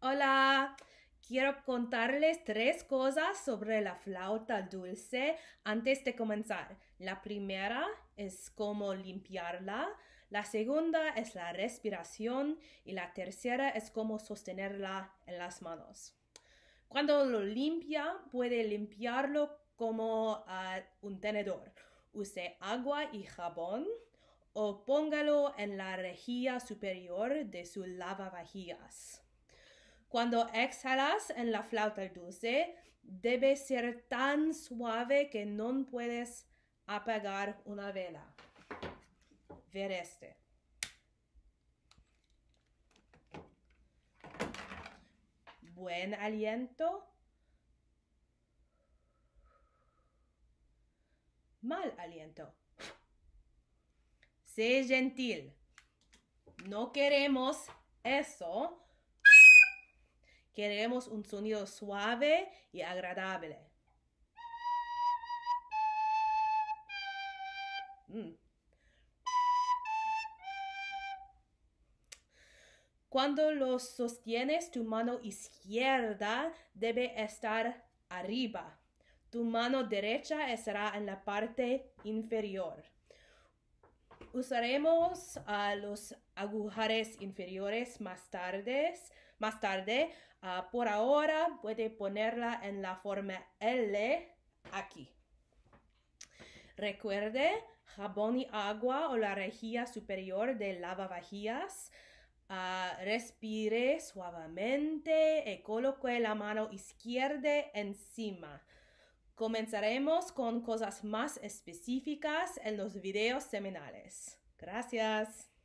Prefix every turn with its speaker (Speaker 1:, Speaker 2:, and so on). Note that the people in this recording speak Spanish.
Speaker 1: Hola, quiero contarles tres cosas sobre la flauta dulce antes de comenzar. La primera es cómo limpiarla, la segunda es la respiración y la tercera es cómo sostenerla en las manos. Cuando lo limpia, puede limpiarlo como ah, un tenedor. Use agua y jabón o póngalo en la rejilla superior de su lavavajillas. Cuando exhalas en la flauta dulce, debe ser tan suave que no puedes apagar una vela. Ver este. Buen aliento. Mal aliento. Sé gentil. No queremos eso Queremos un sonido suave y agradable. Mm. Cuando lo sostienes, tu mano izquierda debe estar arriba. Tu mano derecha estará en la parte inferior. Usaremos los agujares inferiores más tarde. Más tarde. Ah, por ahora puede ponerla en la forma L aquí. Recuerde, jabón y agua o la rejilla superior de lavavajillas. Ah, respire suavemente y coloque la mano izquierda encima Comenzaremos con cosas más específicas en los videos seminales. Gracias.